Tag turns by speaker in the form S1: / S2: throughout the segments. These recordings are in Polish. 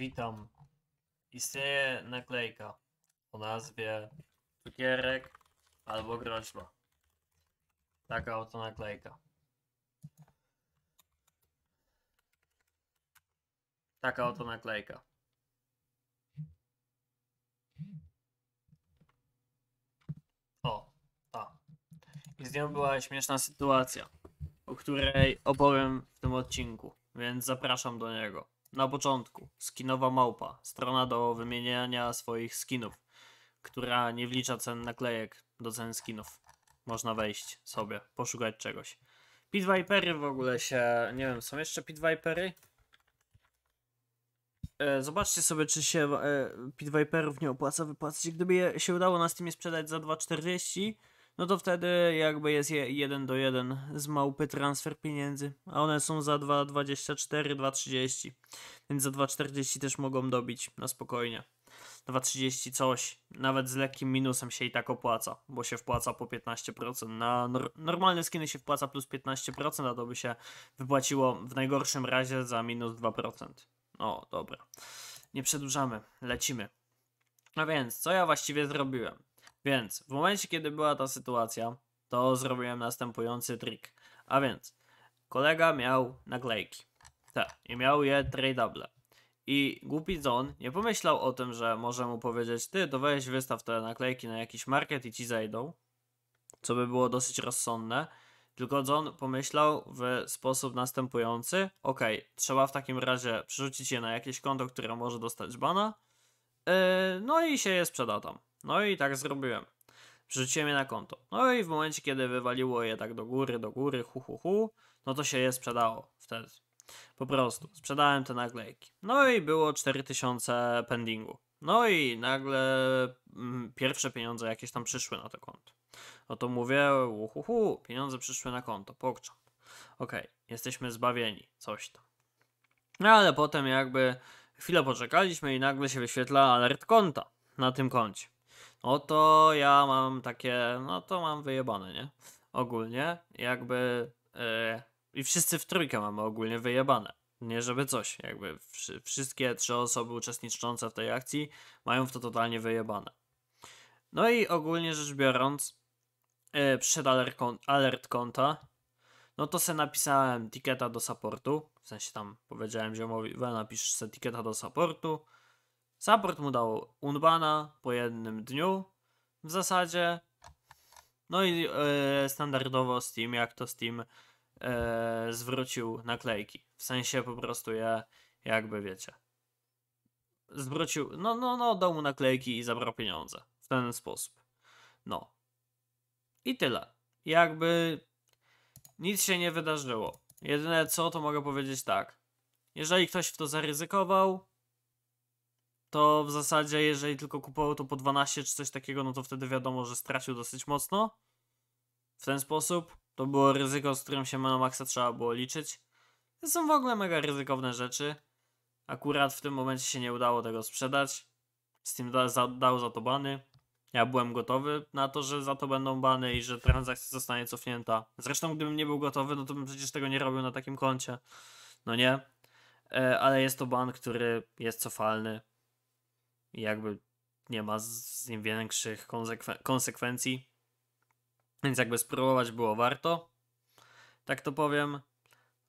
S1: Witam. Istnieje naklejka o nazwie cukierek albo groźba. Taka oto naklejka. Taka oto naklejka. O, ta. I z nią była śmieszna sytuacja, o której opowiem w tym odcinku, więc zapraszam do niego. Na początku skinowa małpa, strona do wymieniania swoich skinów, która nie wlicza cen naklejek do cen skinów. Można wejść sobie, poszukać czegoś. Pit Vipery w ogóle się, nie wiem, są jeszcze Pit Vipery? E, zobaczcie sobie, czy się e, Pit Viperów nie opłaca wypłacić. Gdyby je się udało na Steamie sprzedać za 2,40, no to wtedy jakby jest je 1 do 1 z małpy transfer pieniędzy, a one są za 2,24, 2,30, więc za 2,40 też mogą dobić na spokojnie. 2,30 coś, nawet z lekkim minusem się i tak opłaca, bo się wpłaca po 15%. Na nor normalne skiny się wpłaca plus 15%, a to by się wypłaciło w najgorszym razie za minus 2%. No dobra, nie przedłużamy, lecimy. A no więc, co ja właściwie zrobiłem? Więc w momencie, kiedy była ta sytuacja, to zrobiłem następujący trik. A więc kolega miał naklejki. Te. Tak, I miał je tradable. I głupi John nie pomyślał o tym, że może mu powiedzieć, ty to weź wystaw te naklejki na jakiś market i ci zejdą. Co by było dosyć rozsądne. Tylko John pomyślał w sposób następujący: OK, trzeba w takim razie przerzucić je na jakieś konto, które może dostać bana, yy, no i się je sprzeda tam. No i tak zrobiłem. Wrzuciłem je na konto. No i w momencie, kiedy wywaliło je tak do góry, do góry, hu, hu, hu, no to się je sprzedało wtedy. Po prostu sprzedałem te naklejki. No i było 4000 pendingu. No i nagle mm, pierwsze pieniądze jakieś tam przyszły na to konto. No to mówię, uhuhu, pieniądze przyszły na konto, pokczam. Okej, okay, jesteśmy zbawieni, coś tam. No ale potem jakby chwilę poczekaliśmy i nagle się wyświetla alert konta na tym koncie. Oto ja mam takie, no to mam wyjebane, nie? Ogólnie, jakby. Yy, I wszyscy w trójkę mamy ogólnie wyjebane. Nie żeby coś, jakby wszy, wszystkie trzy osoby uczestniczące w tej akcji mają w to totalnie wyjebane. No i ogólnie rzecz biorąc, yy, alert, alert konta, no to se napisałem etykieta do supportu, w sensie tam powiedziałem ziomowi, we napisz se tiketa do supportu, Support mu dał Unbana po jednym dniu w zasadzie. No i e, standardowo Steam, jak to Steam e, zwrócił naklejki. W sensie po prostu je jakby wiecie. Zwrócił, no, no, no, dał mu naklejki i zabrał pieniądze. W ten sposób. No. I tyle. Jakby nic się nie wydarzyło. Jedyne co, to mogę powiedzieć tak. Jeżeli ktoś w to zaryzykował, to w zasadzie jeżeli tylko kupował to po 12 czy coś takiego, no to wtedy wiadomo, że stracił dosyć mocno. W ten sposób to było ryzyko, z którym się na trzeba było liczyć. To są w ogóle mega ryzykowne rzeczy. Akurat w tym momencie się nie udało tego sprzedać. Steam da, za, dał za to bany. Ja byłem gotowy na to, że za to będą bany i że transakcja zostanie cofnięta. Zresztą gdybym nie był gotowy, no to bym przecież tego nie robił na takim koncie. No nie. E, ale jest to ban, który jest cofalny i jakby nie ma z nim większych konsekwen- konsekwencji. Więc jakby spróbować było warto, tak to powiem.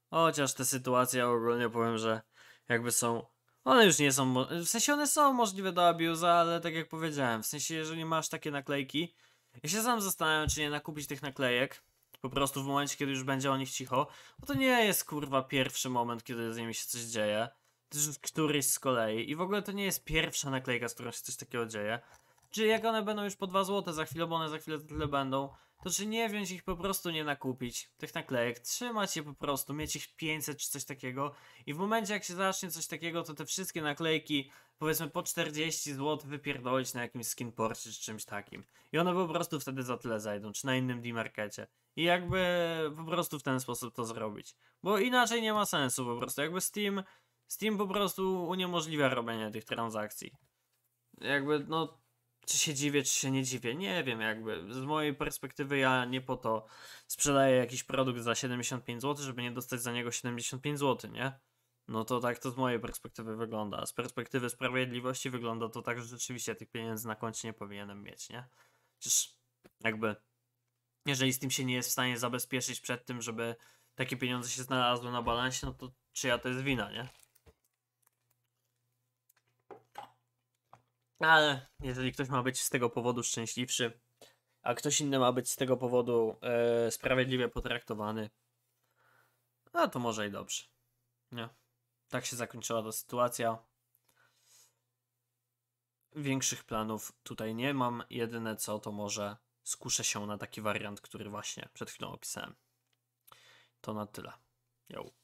S1: Chociaż te sytuacje ogólnie powiem, że jakby są. One już nie są. W sensie one są możliwe do abuse, ale tak jak powiedziałem, w sensie jeżeli masz takie naklejki, ja się sam zastanawiam, czy nie nakupić tych naklejek. Po prostu w momencie, kiedy już będzie o nich cicho, bo to nie jest kurwa pierwszy moment, kiedy z nimi się coś dzieje któryś z kolei. I w ogóle to nie jest pierwsza naklejka, z którą się coś takiego dzieje. Czy jak one będą już po 2 zł za chwilę, bo one za chwilę tyle będą, to czy nie wziąć ich po prostu nie nakupić, tych naklejek, trzymać je po prostu, mieć ich 500 czy coś takiego i w momencie jak się zacznie coś takiego, to te wszystkie naklejki, powiedzmy po 40 zł wypierdolić na jakimś skinporcie czy czymś takim. I one po prostu wtedy za tyle zajdą, czy na innym D-markecie. I jakby po prostu w ten sposób to zrobić. Bo inaczej nie ma sensu po prostu, jakby Steam Steam po prostu uniemożliwia robienie tych transakcji. Jakby, no, czy się dziwię, czy się nie dziwię, nie wiem, jakby. Z mojej perspektywy ja nie po to sprzedaję jakiś produkt za 75 zł, żeby nie dostać za niego 75 zł, nie? No to tak to z mojej perspektywy wygląda. Z perspektywy sprawiedliwości wygląda to tak, że rzeczywiście tych pieniędzy na koncie nie powinienem mieć, nie? Przecież jakby, jeżeli z tym się nie jest w stanie zabezpieczyć przed tym, żeby takie pieniądze się znalazły na balansie, no to czyja to jest wina, nie? Ale jeżeli ktoś ma być z tego powodu szczęśliwszy, a ktoś inny ma być z tego powodu e, sprawiedliwie potraktowany, no to może i dobrze. Nie? Tak się zakończyła ta sytuacja. Większych planów tutaj nie mam. Jedyne co, to może skuszę się na taki wariant, który właśnie przed chwilą opisałem. To na tyle. Yo.